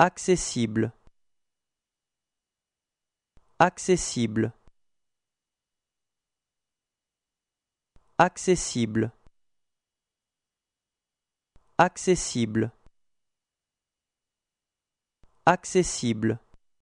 Accessible Accessible Accessible Accessible Accessible